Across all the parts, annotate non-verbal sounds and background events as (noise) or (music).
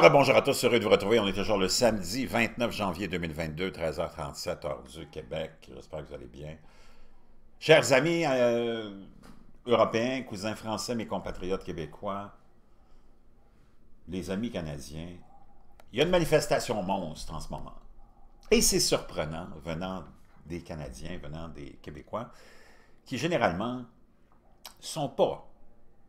bonjour à tous, heureux de vous retrouver. On est toujours le samedi 29 janvier 2022, 13h37, heure du Québec. J'espère que vous allez bien. Chers amis euh, européens, cousins français, mes compatriotes québécois, les amis canadiens, il y a une manifestation monstre en ce moment. Et c'est surprenant, venant des Canadiens, venant des Québécois, qui généralement sont pas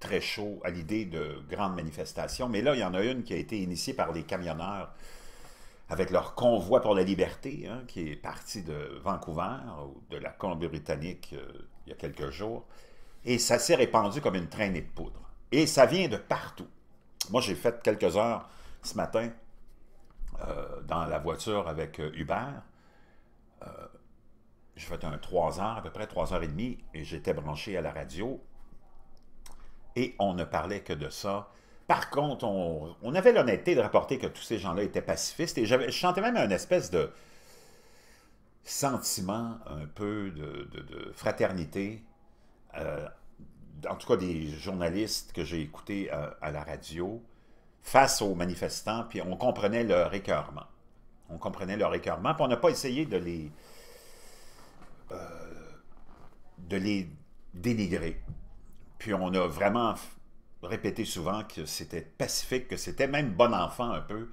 très chaud à l'idée de grandes manifestations. Mais là, il y en a une qui a été initiée par les camionneurs avec leur convoi pour la liberté, hein, qui est parti de Vancouver, ou de la Colombie-Britannique, euh, il y a quelques jours. Et ça s'est répandu comme une traînée de poudre. Et ça vient de partout. Moi, j'ai fait quelques heures ce matin euh, dans la voiture avec euh, Hubert. j'ai fait un trois heures, à peu près trois heures et demie, et j'étais branché à la radio et on ne parlait que de ça. Par contre, on, avait l'honnêteté de rapporter que tous ces gens-là étaient pacifistes, et je chantais même un espèce de sentiment un peu de, fraternité, euh, en tout cas des journalistes que j'ai écoutés euh, à, la radio, face aux manifestants, puis on comprenait leur écœurement. On comprenait leur écœurement, puis on n'a pas essayé de les... Euh, de les dénigrer. Puis on a vraiment répété souvent que c'était pacifique, que c'était même bon enfant un peu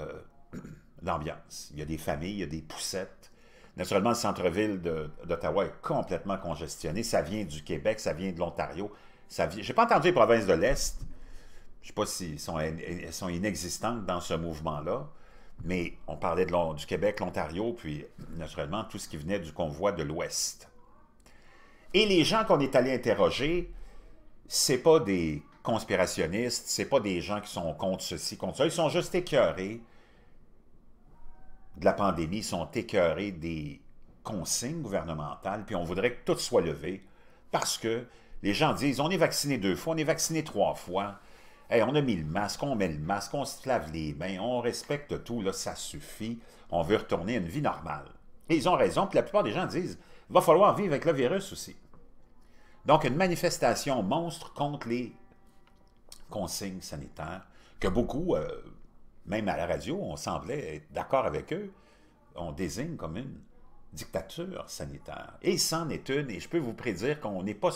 euh, (clears throat) l'ambiance. Il y a des familles, il y a des poussettes. Naturellement, le centre-ville d'Ottawa est complètement congestionné. Ça vient du Québec, ça vient de l'Ontario. Je n'ai pas entendu les provinces de l'Est. Je sais pas si sont, elles sont inexistantes dans ce mouvement-là. Mais on parlait de du Québec, l'Ontario, puis naturellement tout ce qui venait du convoi de l'Ouest. Et les gens qu'on est allé interroger, c'est pas des conspirationnistes, c'est pas des gens qui sont contre ceci, contre ça. Ils sont juste écœurés de la pandémie, ils sont écœurés des consignes gouvernementales, puis on voudrait que tout soit levé parce que les gens disent on est vacciné deux fois, on est vacciné trois fois, hey, on a mis le masque, on met le masque, on se lave les mains, on respecte tout, ça suffit, on veut retourner à une vie normale. Et ils ont raison, puis la plupart des gens disent va falloir vivre avec le virus aussi. Donc, une manifestation monstre contre les consignes sanitaires que beaucoup, euh, même à la radio, on semblait être d'accord avec eux, on désigne comme une dictature sanitaire. Et c'en est une, et je peux vous prédire qu'on n'est pas,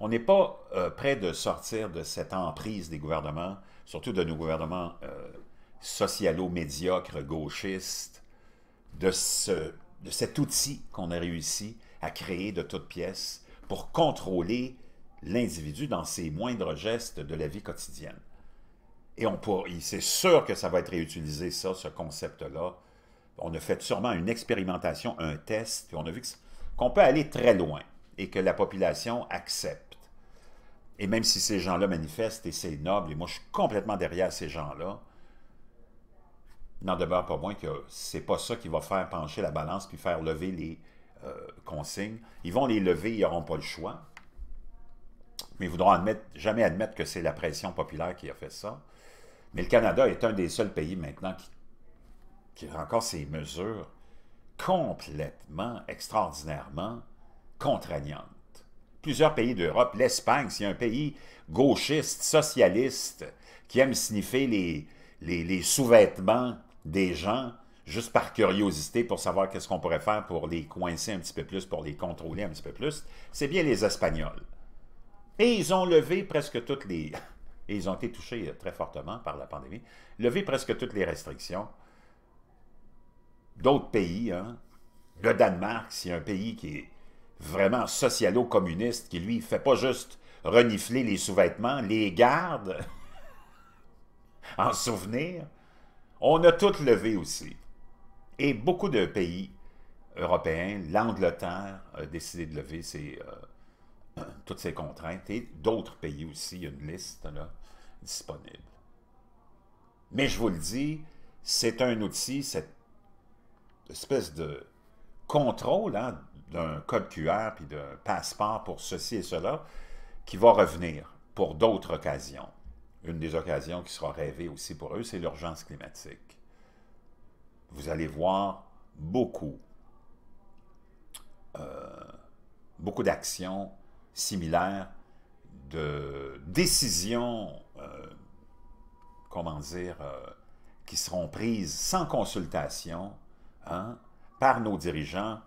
on n'est pas euh, prêt de sortir de cette emprise des gouvernements, surtout de nos gouvernements euh, socialo-médiocres, gauchistes, de, ce, de cet outil qu'on a réussi à créer de toutes pièces pour contrôler l'individu dans ses moindres gestes de la vie quotidienne. Et on c'est sûr que ça va être réutilisé, ça, ce concept-là. On a fait sûrement une expérimentation, un test, et on a vu qu'on peut aller très loin et que la population accepte. Et même si ces gens-là manifestent et c'est noble, et moi je suis complètement derrière ces gens-là, n'en demeure pas moins que c'est pas ça qui va faire pencher la balance puis faire lever les, euh, consignes. Ils vont les lever, ils n'auront pas le choix. Mais ils voudront admettre, jamais admettre que c'est la pression populaire qui a fait ça. Mais le Canada est un des seuls pays maintenant qui, qui a encore ces mesures complètement, extraordinairement contraignantes. Plusieurs pays d'Europe, l'Espagne, c'est un pays gauchiste, socialiste, qui aime sniffer les, les sous-vêtements des gens juste par curiosité pour savoir qu'est-ce qu'on pourrait faire pour les coincer un petit peu plus, pour les contrôler un petit peu plus, c'est bien les Espagnols. Et ils ont levé presque toutes les... (laughs) Et ils ont été touchés euh, très fortement par la pandémie, levé presque toutes les restrictions. D'autres pays, hein. le Danemark, c'est un pays qui est vraiment socialo-communiste, qui lui fait pas juste renifler les sous-vêtements, les garde (laughs) en souvenir. On a tout levé aussi. Et beaucoup de pays européens, l'Angleterre a décidé de lever euh, (clears throat) toutes ces contraintes et d'autres pays aussi, il y a une liste disponible. Mais je vous le dis, c'est un outil, cette espèce de contrôle hein, d'un code QR puis d'un passeport pour ceci et cela qui va revenir pour d'autres occasions. Une des occasions qui sera rêvée aussi pour eux, c'est l'urgence climatique vous allez voir beaucoup, euh, beaucoup d'actions similaires, de décisions, euh, comment dire, euh, qui seront prises sans consultation hein, par nos dirigeants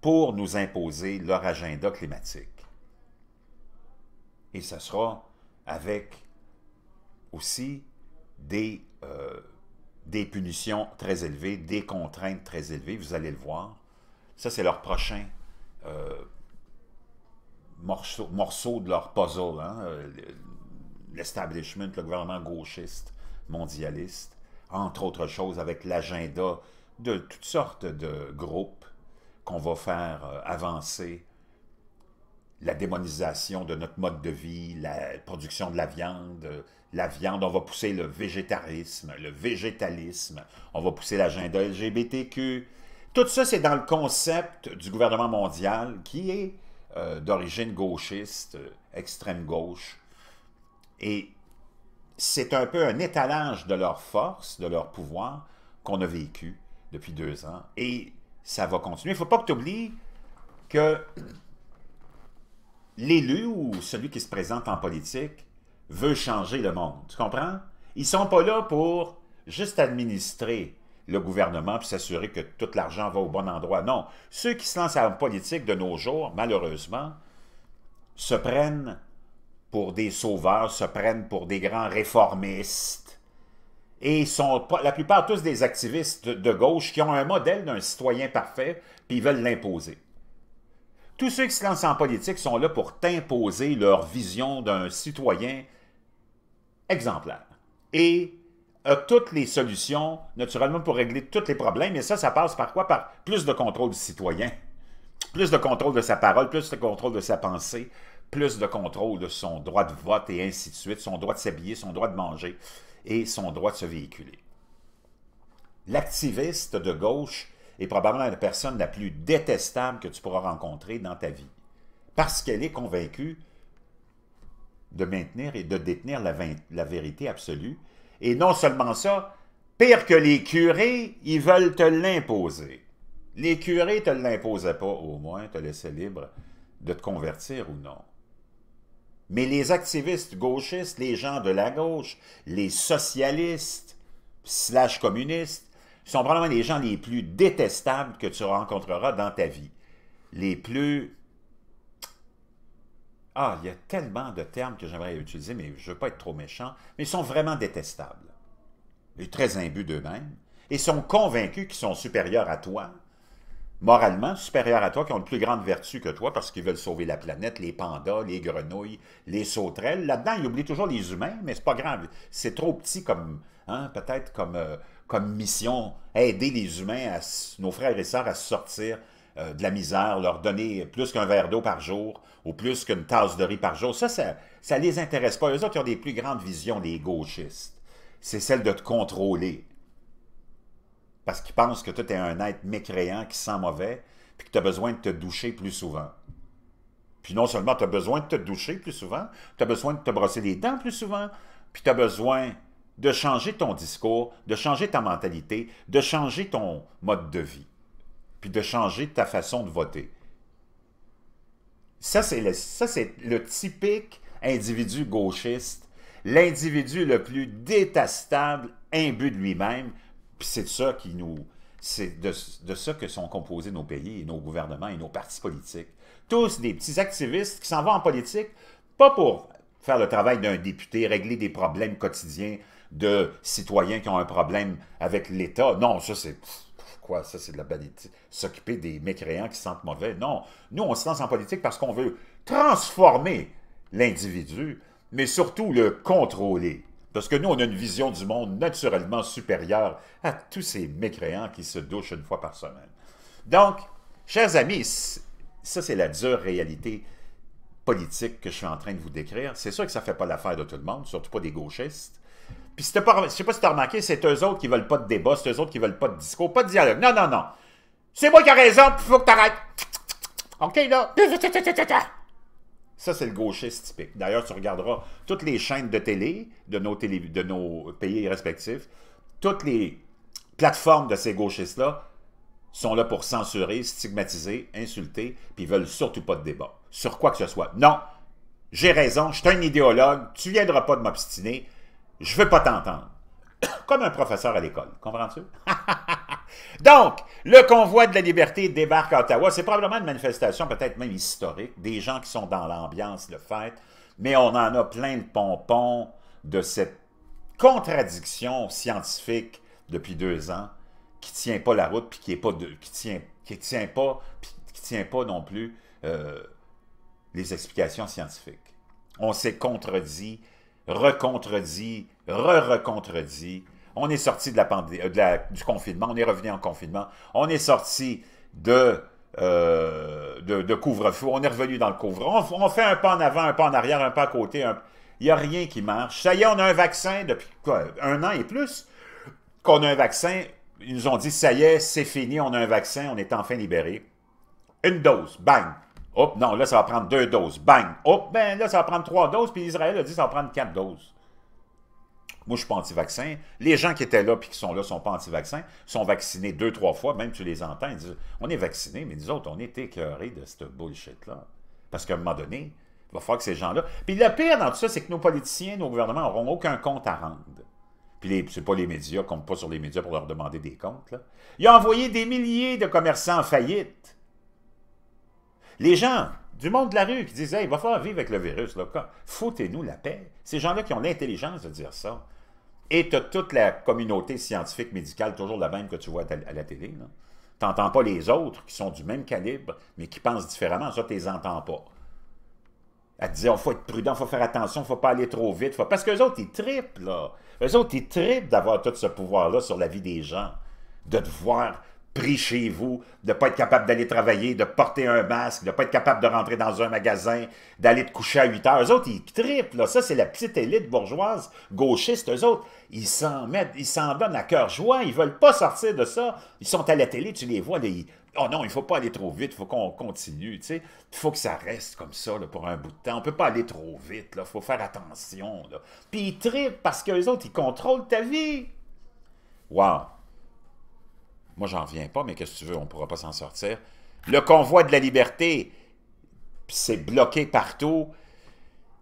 pour nous imposer leur agenda climatique. Et ce sera avec aussi des des punitions très élevées, des contraintes très élevées, vous allez le voir. Ça, c'est leur prochain euh, morceau, de leur puzzle, hein, euh, l'establishment, le gouvernement gauchiste, mondialiste, entre autres choses avec l'agenda de toutes sortes de groupes qu'on va faire euh, avancer la démonisation de notre mode de vie, la production de la viande, la viande, on va pousser le végétarisme, le végétalisme, on va pousser l'agenda LGBTQ. Tout ça, c'est dans le concept du gouvernement mondial qui est euh, d'origine gauchiste, euh, extrême gauche. Et c'est un peu un étalage de leur force, de leur pouvoir qu'on a vécu depuis deux ans. Et ça va continuer. Il ne faut pas que tu oublies que l'élu ou celui qui se présente en politique veut changer le monde. Tu comprends? Ils sont pas là pour juste administrer le gouvernement puis s'assurer que tout l'argent va au bon endroit. Non. Ceux qui se lancent en politique de nos jours, malheureusement, se prennent pour des sauveurs, se prennent pour des grands réformistes et sont la plupart tous des activistes de gauche qui ont un modèle d'un citoyen parfait puis ils veulent l'imposer. Tous ceux qui se lancent en politique sont là pour t'imposer leur vision d'un citoyen exemplaire. Et a euh, toutes les solutions, naturellement, pour régler tous les problèmes. Et ça, ça passe par quoi? Par plus de contrôle du citoyen, plus de contrôle de sa parole, plus de contrôle de sa pensée, plus de contrôle de son droit de vote et ainsi de suite, son droit de s'habiller, son droit de manger et son droit de se véhiculer. L'activiste de gauche est probablement la personne la plus détestable que tu pourras rencontrer dans ta vie. Parce qu'elle est convaincue de maintenir et de détenir la, vérité absolue. Et non seulement ça, pire que les curés, ils veulent te l'imposer. Les curés ne te l'imposaient pas, au moins, te laissaient libre de te convertir ou non. Mais les activistes gauchistes, les gens de la gauche, les socialistes, slash communistes, sont probablement les gens les plus détestables que tu rencontreras dans ta vie. Les plus... Ah, il y a tellement de termes que j'aimerais utiliser, mais je ne veux pas être trop méchant, mais ils sont vraiment détestables. sont très imbus d'eux-mêmes, et sont convaincus qu'ils sont supérieurs à toi, moralement supérieurs à toi, qui ont de plus grande vertu que toi parce qu'ils veulent sauver la planète, les pandas, les grenouilles, les sauterelles. Là-dedans, ils oublient toujours les humains, mais c'est pas grave. C'est trop petit comme, hein, peut-être comme euh, comme mission, aider les humains, à, nos frères et sœurs à sortir euh, de la misère, leur donner plus qu'un verre d'eau par jour ou plus qu'une tasse de riz par jour. Ça, ça ne les intéresse pas. Eux autres, ils ont des plus grandes visions, les gauchistes. C'est celle de te contrôler. Parce qu'ils pensent que toi, tu es un être mécréant qui sent mauvais, puis que tu as besoin de te doucher plus souvent. Puis non seulement tu as besoin de te doucher plus souvent, tu as besoin de te brosser les dents plus souvent, puis tu as besoin de changer ton discours, de changer ta mentalité, de changer ton mode de vie, puis de changer ta façon de voter. Ça, c'est le, le typique individu gauchiste, l'individu le plus détestable, imbu de lui-même, puis c'est ça qui nous... C'est de, de ça que sont composés nos pays et nos gouvernements et nos partis politiques. Tous des petits activistes qui s'en vont en politique, pas pour faire le travail d'un député, régler des problèmes quotidiens de citoyens qui ont un problème avec l'État. Non, ça c'est quoi? Ça c'est de la banalité. S'occuper des mécréants qui se sentent mauvais. Non, nous on se lance en politique parce qu'on veut transformer l'individu, mais surtout le contrôler. Parce que nous, on a une vision du monde naturellement supérieure à tous ces mécréants qui se douchent une fois par semaine. Donc, chers amis, ça c'est la dure réalité politique que je suis en train de vous décrire, c'est sûr que ça ne fait pas l'affaire de tout le monde, surtout pas des gauchistes. Puis je ne sais pas si tu as remarqué, c'est eux autres qui veulent pas de débat, c'est eux autres qui veulent pas de discours, pas de dialogue. Non, non, non. C'est moi qui ai raison, il faut que tu arrêtes. OK, là. Ça, c'est le gauchiste typique. D'ailleurs, tu regarderas toutes les chaînes de télé télé, de nos pays respectifs, toutes les plateformes de ces gauchistes-là, sont là pour censurer, stigmatiser, insulter, puis ils veulent surtout pas de débat. Sur quoi que ce soit. Non, j'ai raison, je suis un idéologue, tu viendras pas de m'obstiner, je veux pas t'entendre. (coughs) Comme un professeur à l'école, comprends-tu? (laughs) Donc, le convoi de la liberté débarque à Ottawa. C'est probablement une manifestation, peut-être même historique, des gens qui sont dans l'ambiance le fait mais on en a plein de pompons de cette contradiction scientifique depuis deux ans qui tient pas la route, puis qui est pas de, qui tient, qui tient pas, qui tient pas non plus euh, les explications scientifiques. On s'est contredit, recontredit, re-recontredit. On est sorti de la, euh, de du confinement, on est revenu en confinement, on est sorti de euh, de, couvre-feu. On est revenu dans le couvre. feu on, fait un pas en avant, un pas en arrière, un pas à côté. Un... Il n'y a rien qui marche. Ça y est, on a un vaccin depuis un an et plus qu'on a un vaccin ils nous ont dit, ça y est, c'est fini, on a un vaccin, on est enfin libéré. Une dose, bang. Hop, non, là, ça va prendre deux doses, bang. Hop, ben là, ça va prendre trois doses, puis Israël a dit, ça va prendre quatre doses. Moi, je ne suis pas anti-vaccin. Les gens qui étaient là puis qui sont là ne sont pas anti-vaccins, sont vaccinés deux, trois fois, même tu les entends, ils disent On est vaccinés, mais nous autres, on est écœurés de cette bullshit-là. Parce qu'à un moment donné, il va falloir que ces gens-là. Puis le pire dans tout ça, c'est que nos politiciens, nos gouvernements n'auront aucun compte à rendre. Puis c'est pas les médias, compte pas sur les médias pour leur demander des comptes. Là. Il a envoyé des milliers de commerçants en faillite. Les gens du monde de la rue qui disent il va falloir vivre avec le virus. Foutez-nous la paix. Ces gens-là qui ont l'intelligence de dire ça. Et tu toute la communauté scientifique médicale, toujours la même que tu vois à, la télé. Tu n'entends pas les autres qui sont du même calibre, mais qui pensent différemment. Ça, tu les entends pas. Elle disait, il oh, faut être prudent, il faut faire attention, il ne faut pas aller trop vite. Parce qu'eux autres, ils trippent, là. Eux autres, ils trippent d'avoir tout ce pouvoir-là sur la vie des gens. De te voir pris chez vous, de ne pas être capable d'aller travailler, de porter un masque, de ne pas être capable de rentrer dans un magasin, d'aller te coucher à 8 heures. Eux autres, ils trippent, là. Ça, c'est la petite élite bourgeoise, gauchiste. Eux autres, ils s'en mettent, ils s'en donnent à cœur joie. Ils veulent pas sortir de ça. Ils sont à la télé, tu les vois, là, oh non, il faut pas aller trop vite, il faut qu'on continue, Il faut que ça reste comme ça pour un bout de temps. On peut pas aller trop vite, il faut faire attention. Puis ils trippent parce qu'eux autres, ils contrôlent ta vie. Wow! Moi, j'en viens pas, mais qu'est-ce que tu veux, on pourra pas s'en sortir. Le convoi de la liberté, c'est bloqué partout.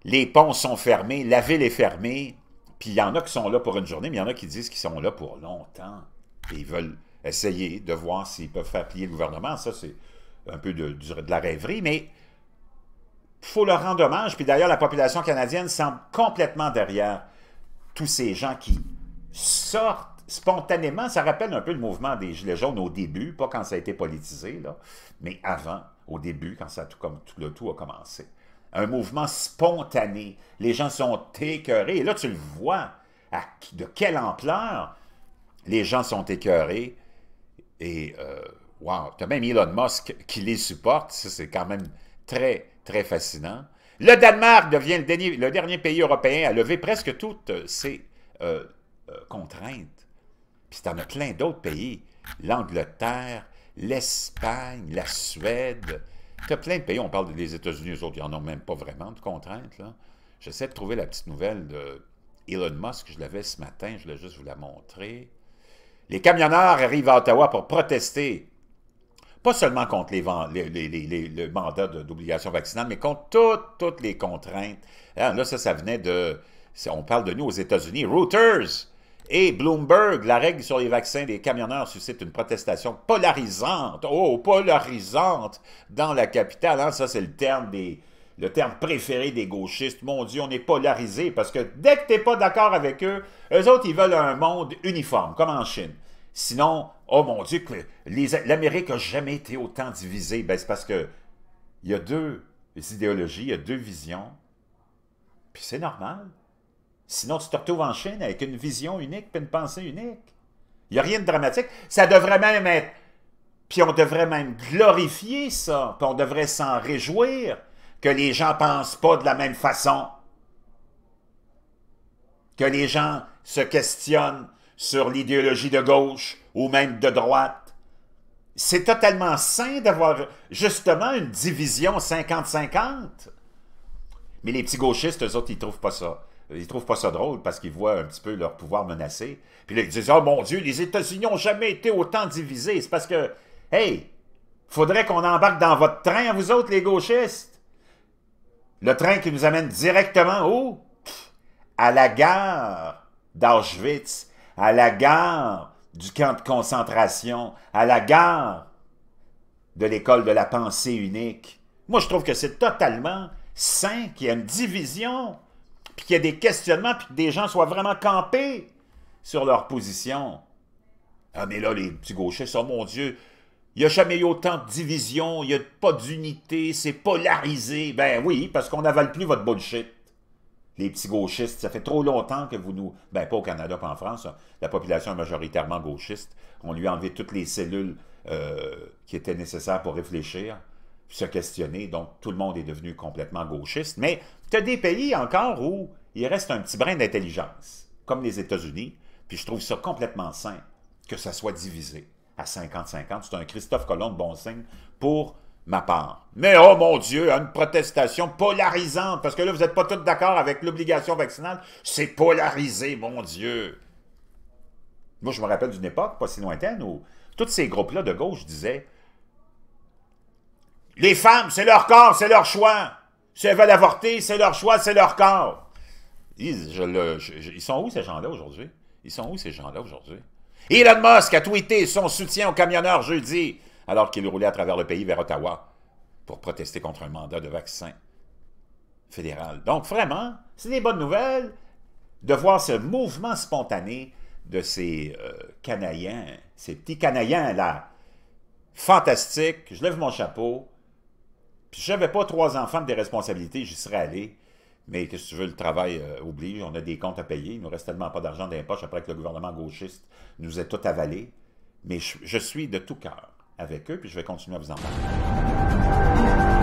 Les ponts sont fermés, la ville est fermée. Puis il y en a qui sont là pour une journée, mais il y en a qui disent qu'ils sont là pour longtemps. Et ils veulent essayer de voir s'ils peuvent faire plier le gouvernement. Ça, c'est un peu de, de, la rêverie, mais il faut leur rendre hommage. Puis d'ailleurs, la population canadienne semble complètement derrière tous ces gens qui sortent spontanément. Ça rappelle un peu le mouvement des Gilets jaunes au début, pas quand ça a été politisé, mais avant, au début, quand ça, tout, comme, le tout a commencé. Un mouvement spontané. Les gens sont écœurés. Et là, tu le vois, de quelle ampleur les gens sont écœurés et, waouh, wow, tu as même Elon Musk qui les supporte. Ça, c'est quand même très, très fascinant. Le Danemark devient le dernier, pays européen à lever presque toutes ses euh, euh, contraintes. Puis tu en as plein d'autres pays. L'Angleterre, l'Espagne, la Suède. Tu as plein de pays. On parle des États-Unis, eux autres, ils n'en ont même pas vraiment de contraintes. J'essaie de trouver la petite nouvelle de Elon Musk. Je l'avais ce matin, je voulais juste vous la montrer. Les camionneurs arrivent à Ottawa pour protester, pas seulement contre le mandat d'obligation vaccinale, mais contre toutes, les contraintes. Hein, là, ça, ça venait de... On parle de nous aux États-Unis. Reuters et Bloomberg, la règle sur les vaccins des camionneurs suscite une protestation polarisante, oh, polarisante, dans la capitale. Hein, ça, c'est le terme des, le terme préféré des gauchistes. Mon Dieu, on est polarisé parce que dès que tu n'es pas d'accord avec eux, eux autres, ils veulent un monde uniforme, comme en Chine. Sinon, oh mon Dieu, l'Amérique n'a jamais été autant divisée. Ben, c'est parce que il y a deux idéologies, il y a deux visions, puis c'est normal. Sinon, tu te retrouves en Chine avec une vision unique puis une pensée unique. Il n'y a rien de dramatique. Ça devrait même être... Puis on devrait même glorifier ça, puis on devrait s'en réjouir que les gens pensent pas de la même façon, que les gens se questionnent sur l'idéologie de gauche ou même de droite. C'est totalement sain d'avoir justement une division 50-50. Mais les petits gauchistes, eux autres, ils trouvent pas ça. Ils trouvent pas ça drôle parce qu'ils voient un petit peu leur pouvoir menacé. Puis là, ils disent « Oh mon Dieu, les États-Unis n'ont jamais été autant divisés. » C'est parce que, hey, faudrait qu'on embarque dans votre train, vous autres, les gauchistes. Le train qui nous amène directement où? À la gare d'Auschwitz, à la gare du camp de concentration, à la gare de l'école de la pensée unique. Moi, je trouve que c'est totalement sain qu'il y ait une division, puis qu'il y ait des questionnements, puis que des gens soient vraiment campés sur leur position. Ah, mais là, les petits gauchers, oh, mon Dieu, il n'y a jamais eu autant de division, il n'y a pas d'unité, c'est polarisé. Ben oui, parce qu'on n'avale plus votre bullshit. Les petits gauchistes, ça fait trop longtemps que vous nous... Ben pas au Canada, pas en France. Hein. La population est majoritairement gauchiste. On lui a enlevé toutes les cellules euh, qui étaient nécessaires pour réfléchir, se questionner. Donc tout le monde est devenu complètement gauchiste. Mais tu as des pays encore où il reste un petit brin d'intelligence, comme les États-Unis. Puis je trouve ça complètement sain que ça soit divisé à 50-50. C'est un Christophe Colomb de bon signe pour ma part. Mais oh mon Dieu, une protestation polarisante, parce que là, vous n'êtes pas tous d'accord avec l'obligation vaccinale. C'est polarisé, mon Dieu. Moi, je me rappelle d'une époque pas si lointaine où tous ces groupes-là de gauche disaient Les femmes, c'est leur corps, c'est leur choix. Si elles veulent avorter, c'est leur choix, c'est leur corps. Ils, ils sont où ces gens-là aujourd'hui? Ils sont où ces gens-là aujourd'hui? Elon Musk a tweeté son soutien aux camionneurs jeudi, alors qu'il roulait à travers le pays vers Ottawa pour protester contre un mandat de vaccin fédéral. Donc vraiment, c'est des bonnes nouvelles de voir ce mouvement spontané de ces euh, ces petits Canadiens-là. Fantastique, je lève mon chapeau. Puis si je n'avais pas trois enfants des responsabilités, j'y serais allé. Mais qu'est-ce que tu veux, le travail euh, oblige, on a des comptes à payer, il nous reste tellement pas d'argent dans les après que le gouvernement gauchiste nous ait tout avalé. Mais je, suis de tout cœur avec eux, puis je vais continuer à vous en parler.